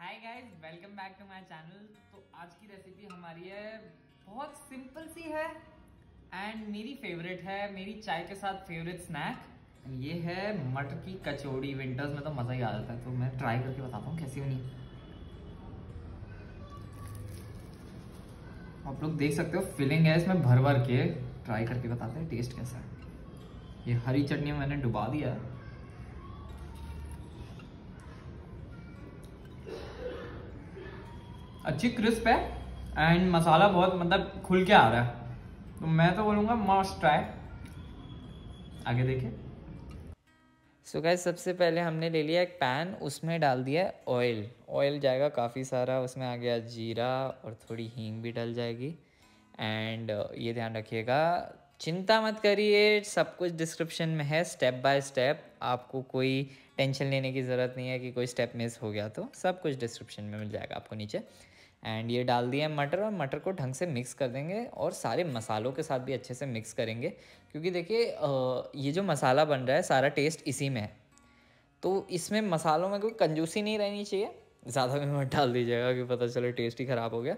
hi guys welcome back to my channel तो आज की रेसिपी हमारी है बहुत सिंपल सी है एंड मेरी फेवरेट है मेरी चाय के साथ फेवरेट स्नैक ये है मटर की कचौड़ी विंटर्स में तो मज़ा ही आ जाता है तो मैं ट्राई करके बताता हूँ कैसी होनी आप लोग देख सकते हो फिलिंग है इसमें भर भर के ट्राई करके बताते हैं टेस्ट कैसा है ये हरी चटनी मैंने डुबा दिया है अच्छी क्रिस्प है एंड मसाला बहुत मतलब खुल के आ रहा है तो मैं तो बोलूँगा मस्ट ट्राई आगे देखिए सो गैस सबसे पहले हमने ले लिया एक पैन उसमें डाल दिया ऑयल ऑयल जाएगा काफ़ी सारा उसमें आ गया जीरा और थोड़ी हींग भी डल जाएगी एंड uh, ये ध्यान रखिएगा चिंता मत करिए सब कुछ डिस्क्रिप्शन में है स्टेप बाय स्टेप आपको कोई टेंशन लेने की ज़रूरत नहीं है कि कोई स्टेप मिस हो गया तो सब कुछ डिस्क्रिप्शन में मिल जाएगा आपको नीचे एंड ये डाल दिया मटर और मटर को ढंग से मिक्स कर देंगे और सारे मसालों के साथ भी अच्छे से मिक्स करेंगे क्योंकि देखिए ये जो मसाला बन रहा है सारा टेस्ट इसी में है तो इसमें मसालों में कोई कंजूसी नहीं रहनी चाहिए ज़्यादा भी मत डाल दीजिएगा कि पता चले टेस्ट ही ख़राब हो गया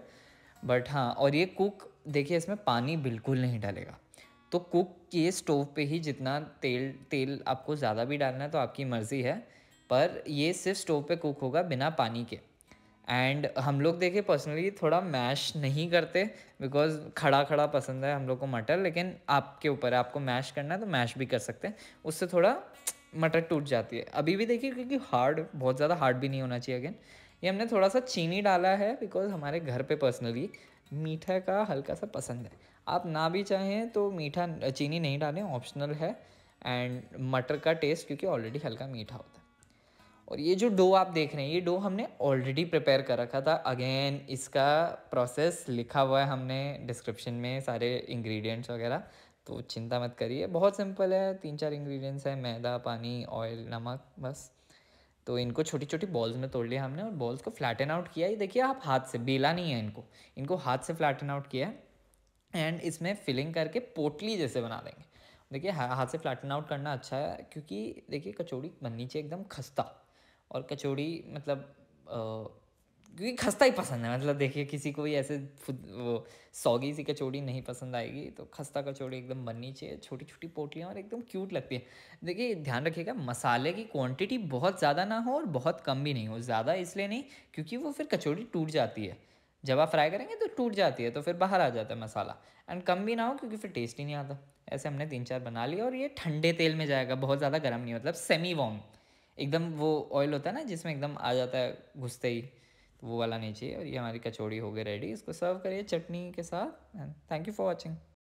बट हाँ और ये कुक देखिए इसमें पानी बिल्कुल नहीं डालेगा तो कुक ये स्टोव पे ही जितना तेल तेल आपको ज़्यादा भी डालना है तो आपकी मर्ज़ी है पर ये सिर्फ स्टोव पे कुक होगा बिना पानी के एंड हम लोग देखिए पर्सनली थोड़ा मैश नहीं करते बिकॉज खड़ा खड़ा पसंद है हम लोग को मटर लेकिन आपके ऊपर है आपको मैश करना है तो मैश भी कर सकते हैं उससे थोड़ा मटर टूट जाती है अभी भी देखिए क्योंकि हार्ड बहुत ज़्यादा हार्ड भी नहीं होना चाहिए अगेन ये हमने थोड़ा सा चीनी डाला है बिकॉज हमारे घर पे पर्सनली मीठा का हल्का सा पसंद है आप ना भी चाहें तो मीठा चीनी नहीं डालें ऑप्शनल है एंड मटर का टेस्ट क्योंकि ऑलरेडी हल्का मीठा होता है और ये जो डो आप देख रहे हैं ये डो हमने ऑलरेडी प्रिपेयर कर रखा था अगेन इसका प्रोसेस लिखा हुआ है हमने डिस्क्रिप्शन में सारे इंग्रेडिएंट्स वगैरह तो चिंता मत करिए बहुत सिंपल है तीन चार इंग्रेडिएंट्स हैं मैदा पानी ऑयल नमक बस तो इनको छोटी छोटी बॉल्स में तोड़ लिया हमने और बॉल्स को फ्लैटन आउट किया ये देखिए आप हाथ से बेला नहीं है इनको इनको हाथ से फ्लैटन आउट किया है एंड इसमें फिलिंग करके पोटली जैसे बना देंगे देखिए हाथ से फ्लैटन आउट करना अच्छा है क्योंकि देखिए कचौड़ी बननी चाहिए एकदम खस्ता और कचौड़ी मतलब क्योंकि खस्ता ही पसंद है मतलब देखिए किसी को भी ऐसे वो सौगी सी कचौड़ी नहीं पसंद आएगी तो खस्ता कचौड़ी एकदम बननी चाहिए छोटी छोटी पोटलियाँ और एकदम क्यूट लगती है देखिए ध्यान रखिएगा मसाले की क्वांटिटी बहुत ज़्यादा ना हो और बहुत कम भी नहीं हो ज़्यादा इसलिए नहीं क्योंकि वो फिर कचौड़ी टूट जाती है जब आप फ्राई करेंगे तो टूट जाती है तो फिर बाहर आ जाता है मसाला एंड कम भी ना हो क्योंकि फिर टेस्ट ही नहीं आता ऐसे हमने तीन चार बना लिया और ये ठंडे तेल में जाएगा बहुत ज़्यादा गर्म नहीं मतलब सेमी वॉम एकदम वो ऑयल होता है ना जिसमें एकदम आ जाता है घुसते ही तो वो वाला नहीं चाहिए और ये हमारी कचौड़ी हो गई रेडी इसको सर्व करिए चटनी के साथ थैंक यू फॉर वॉचिंग